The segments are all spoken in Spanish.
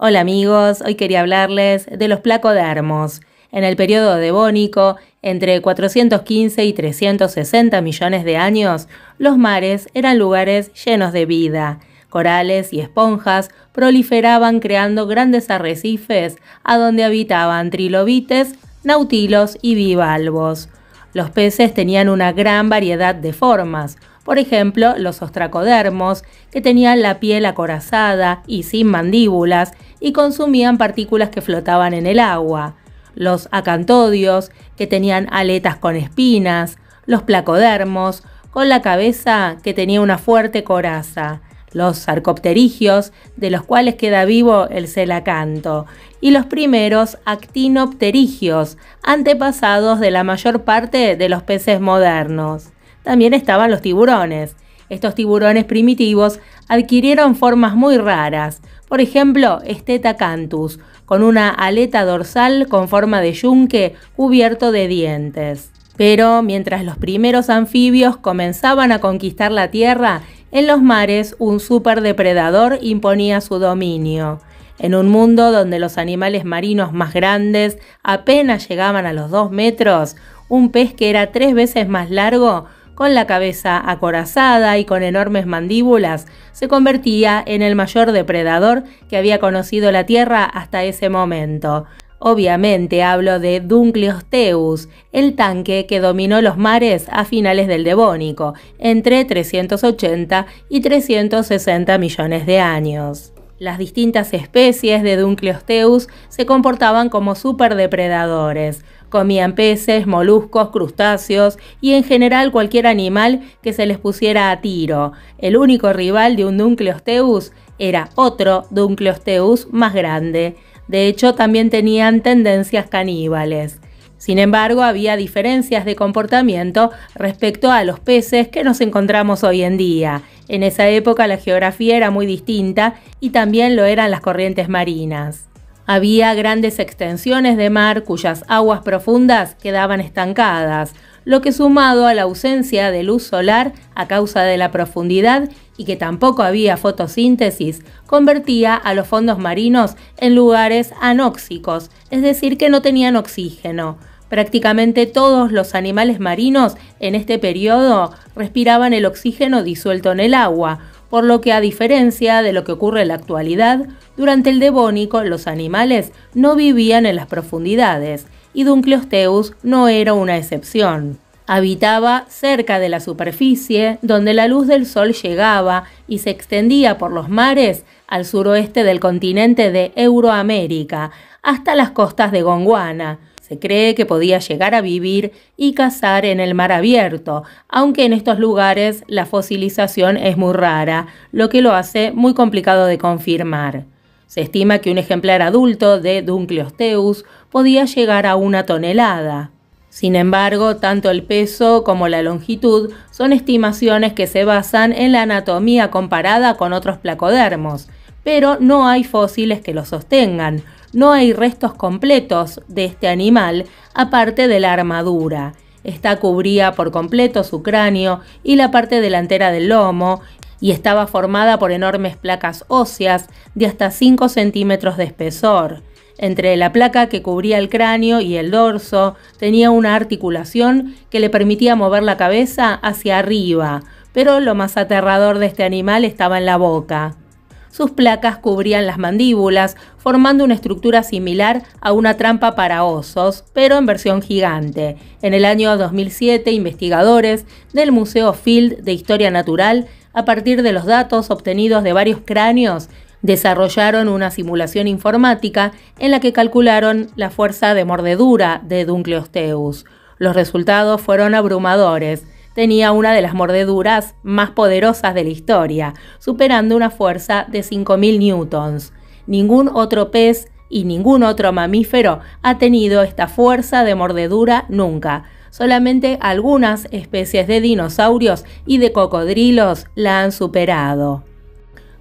Hola amigos, hoy quería hablarles de los placodermos. En el periodo devónico, entre 415 y 360 millones de años, los mares eran lugares llenos de vida. Corales y esponjas proliferaban creando grandes arrecifes a donde habitaban trilobites, nautilos y bivalvos. Los peces tenían una gran variedad de formas, por ejemplo los ostracodermos, que tenían la piel acorazada y sin mandíbulas y consumían partículas que flotaban en el agua, los acantodios, que tenían aletas con espinas, los placodermos, con la cabeza que tenía una fuerte coraza, los sarcopterigios, de los cuales queda vivo el celacanto, y los primeros actinopterigios, antepasados de la mayor parte de los peces modernos también estaban los tiburones. Estos tiburones primitivos adquirieron formas muy raras, por ejemplo, este con una aleta dorsal con forma de yunque cubierto de dientes. Pero mientras los primeros anfibios comenzaban a conquistar la Tierra, en los mares un superdepredador imponía su dominio. En un mundo donde los animales marinos más grandes apenas llegaban a los 2 metros, un pez que era tres veces más largo con la cabeza acorazada y con enormes mandíbulas, se convertía en el mayor depredador que había conocido la Tierra hasta ese momento. Obviamente hablo de Dunkleosteus, el tanque que dominó los mares a finales del Devónico, entre 380 y 360 millones de años. Las distintas especies de Dunkleosteus se comportaban como superdepredadores, Comían peces, moluscos, crustáceos y en general cualquier animal que se les pusiera a tiro. El único rival de un Dunkleosteus era otro Dunkleosteus más grande. De hecho, también tenían tendencias caníbales. Sin embargo, había diferencias de comportamiento respecto a los peces que nos encontramos hoy en día. En esa época la geografía era muy distinta y también lo eran las corrientes marinas. Había grandes extensiones de mar cuyas aguas profundas quedaban estancadas, lo que sumado a la ausencia de luz solar a causa de la profundidad y que tampoco había fotosíntesis, convertía a los fondos marinos en lugares anóxicos, es decir, que no tenían oxígeno. Prácticamente todos los animales marinos en este periodo respiraban el oxígeno disuelto en el agua, por lo que a diferencia de lo que ocurre en la actualidad, durante el Devónico, los animales no vivían en las profundidades, y Duncleosteus no era una excepción. Habitaba cerca de la superficie, donde la luz del sol llegaba y se extendía por los mares al suroeste del continente de Euroamérica, hasta las costas de Gondwana. Se cree que podía llegar a vivir y cazar en el mar abierto, aunque en estos lugares la fosilización es muy rara, lo que lo hace muy complicado de confirmar. Se estima que un ejemplar adulto de Dunkleosteus podía llegar a una tonelada. Sin embargo, tanto el peso como la longitud son estimaciones que se basan en la anatomía comparada con otros placodermos, pero no hay fósiles que lo sostengan, no hay restos completos de este animal aparte de la armadura. Esta cubría por completo su cráneo y la parte delantera del lomo y estaba formada por enormes placas óseas de hasta 5 centímetros de espesor. Entre la placa que cubría el cráneo y el dorso tenía una articulación que le permitía mover la cabeza hacia arriba, pero lo más aterrador de este animal estaba en la boca. Sus placas cubrían las mandíbulas, formando una estructura similar a una trampa para osos, pero en versión gigante. En el año 2007, investigadores del Museo Field de Historia Natural a partir de los datos obtenidos de varios cráneos, desarrollaron una simulación informática en la que calcularon la fuerza de mordedura de Dunkleosteus. Los resultados fueron abrumadores. Tenía una de las mordeduras más poderosas de la historia, superando una fuerza de 5.000 newtons. Ningún otro pez y ningún otro mamífero ha tenido esta fuerza de mordedura nunca solamente algunas especies de dinosaurios y de cocodrilos la han superado.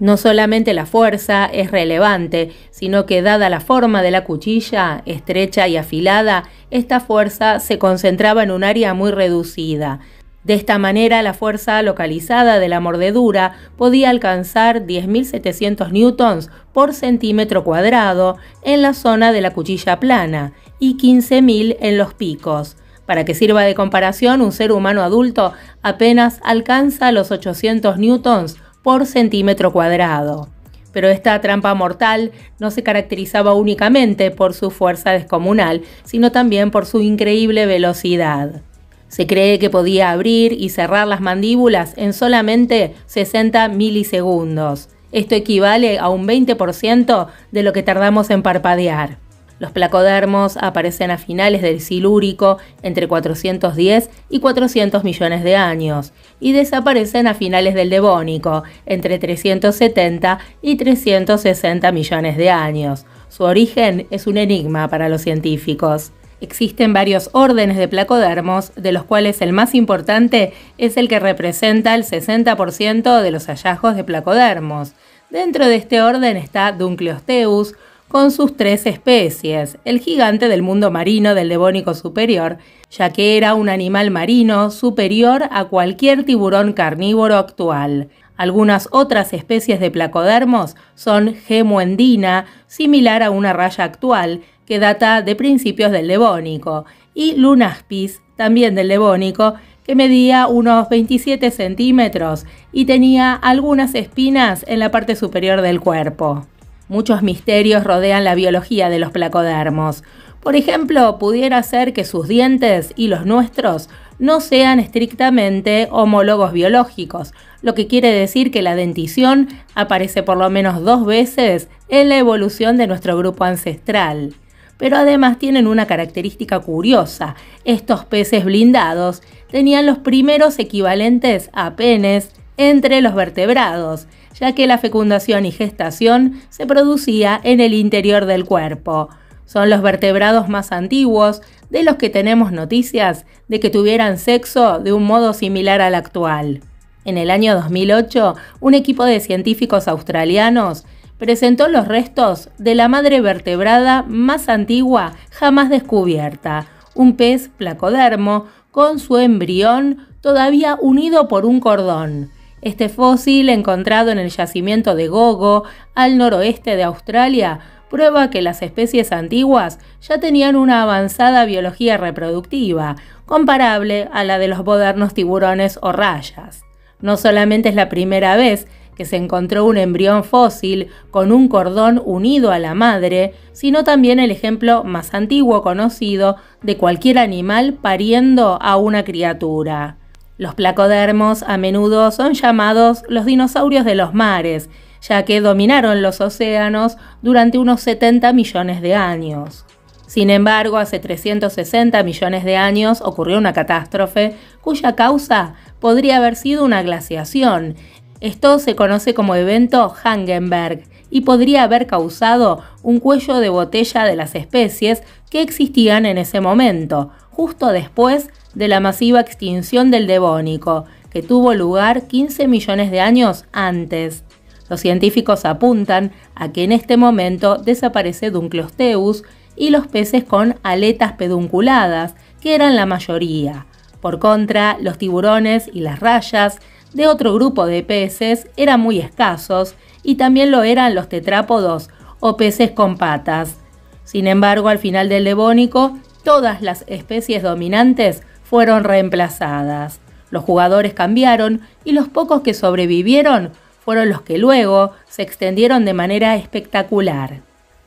No solamente la fuerza es relevante, sino que dada la forma de la cuchilla, estrecha y afilada, esta fuerza se concentraba en un área muy reducida. De esta manera, la fuerza localizada de la mordedura podía alcanzar 10.700 newtons por centímetro cuadrado en la zona de la cuchilla plana y 15.000 en los picos, para que sirva de comparación, un ser humano adulto apenas alcanza los 800 newtons por centímetro cuadrado. Pero esta trampa mortal no se caracterizaba únicamente por su fuerza descomunal, sino también por su increíble velocidad. Se cree que podía abrir y cerrar las mandíbulas en solamente 60 milisegundos. Esto equivale a un 20% de lo que tardamos en parpadear. Los placodermos aparecen a finales del Silúrico, entre 410 y 400 millones de años, y desaparecen a finales del Devónico, entre 370 y 360 millones de años. Su origen es un enigma para los científicos. Existen varios órdenes de placodermos, de los cuales el más importante es el que representa el 60% de los hallazgos de placodermos. Dentro de este orden está Duncleosteus, con sus tres especies, el gigante del mundo marino del Devónico superior, ya que era un animal marino superior a cualquier tiburón carnívoro actual. Algunas otras especies de placodermos son gemuendina, similar a una raya actual, que data de principios del Devónico, y lunaspis, también del Devónico, que medía unos 27 centímetros y tenía algunas espinas en la parte superior del cuerpo. Muchos misterios rodean la biología de los placodermos. Por ejemplo, pudiera ser que sus dientes y los nuestros no sean estrictamente homólogos biológicos, lo que quiere decir que la dentición aparece por lo menos dos veces en la evolución de nuestro grupo ancestral. Pero además tienen una característica curiosa. Estos peces blindados tenían los primeros equivalentes a penes entre los vertebrados, ya que la fecundación y gestación se producía en el interior del cuerpo. Son los vertebrados más antiguos de los que tenemos noticias de que tuvieran sexo de un modo similar al actual. En el año 2008, un equipo de científicos australianos presentó los restos de la madre vertebrada más antigua jamás descubierta, un pez placodermo con su embrión todavía unido por un cordón. Este fósil, encontrado en el yacimiento de Gogo, al noroeste de Australia, prueba que las especies antiguas ya tenían una avanzada biología reproductiva, comparable a la de los modernos tiburones o rayas. No solamente es la primera vez que se encontró un embrión fósil con un cordón unido a la madre, sino también el ejemplo más antiguo conocido de cualquier animal pariendo a una criatura. Los placodermos a menudo son llamados los dinosaurios de los mares, ya que dominaron los océanos durante unos 70 millones de años. Sin embargo, hace 360 millones de años ocurrió una catástrofe cuya causa podría haber sido una glaciación. Esto se conoce como evento Hangenberg y podría haber causado un cuello de botella de las especies que existían en ese momento, justo después de la masiva extinción del Devónico, que tuvo lugar 15 millones de años antes. Los científicos apuntan a que en este momento desaparece Dunclosteus y los peces con aletas pedunculadas, que eran la mayoría. Por contra, los tiburones y las rayas de otro grupo de peces eran muy escasos y también lo eran los tetrápodos o peces con patas. Sin embargo, al final del Devónico, todas las especies dominantes fueron reemplazadas. Los jugadores cambiaron y los pocos que sobrevivieron fueron los que luego se extendieron de manera espectacular.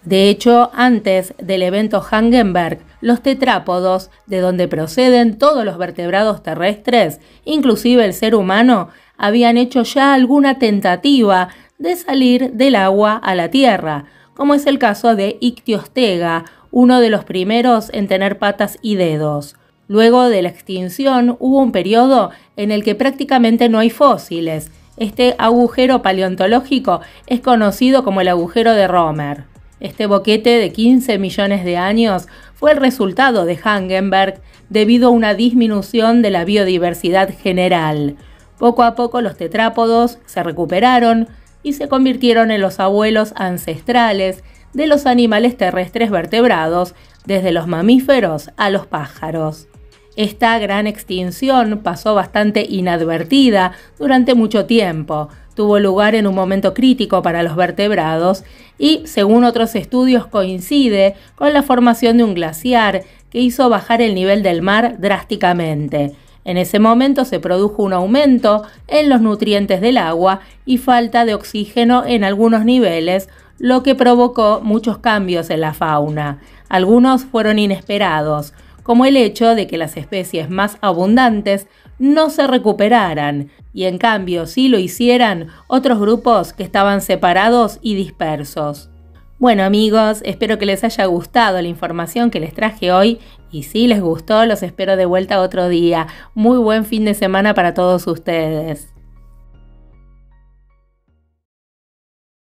De hecho, antes del evento Hangenberg, los tetrápodos, de donde proceden todos los vertebrados terrestres, inclusive el ser humano, habían hecho ya alguna tentativa de salir del agua a la tierra, como es el caso de Ictiostega, uno de los primeros en tener patas y dedos. Luego de la extinción hubo un periodo en el que prácticamente no hay fósiles. Este agujero paleontológico es conocido como el agujero de Romer. Este boquete de 15 millones de años fue el resultado de Hangenberg debido a una disminución de la biodiversidad general. Poco a poco los tetrápodos se recuperaron y se convirtieron en los abuelos ancestrales de los animales terrestres vertebrados, desde los mamíferos a los pájaros. Esta gran extinción pasó bastante inadvertida durante mucho tiempo, tuvo lugar en un momento crítico para los vertebrados y, según otros estudios, coincide con la formación de un glaciar que hizo bajar el nivel del mar drásticamente. En ese momento se produjo un aumento en los nutrientes del agua y falta de oxígeno en algunos niveles, lo que provocó muchos cambios en la fauna. Algunos fueron inesperados, como el hecho de que las especies más abundantes no se recuperaran, y en cambio sí lo hicieran otros grupos que estaban separados y dispersos. Bueno amigos, espero que les haya gustado la información que les traje hoy y si les gustó los espero de vuelta otro día. Muy buen fin de semana para todos ustedes.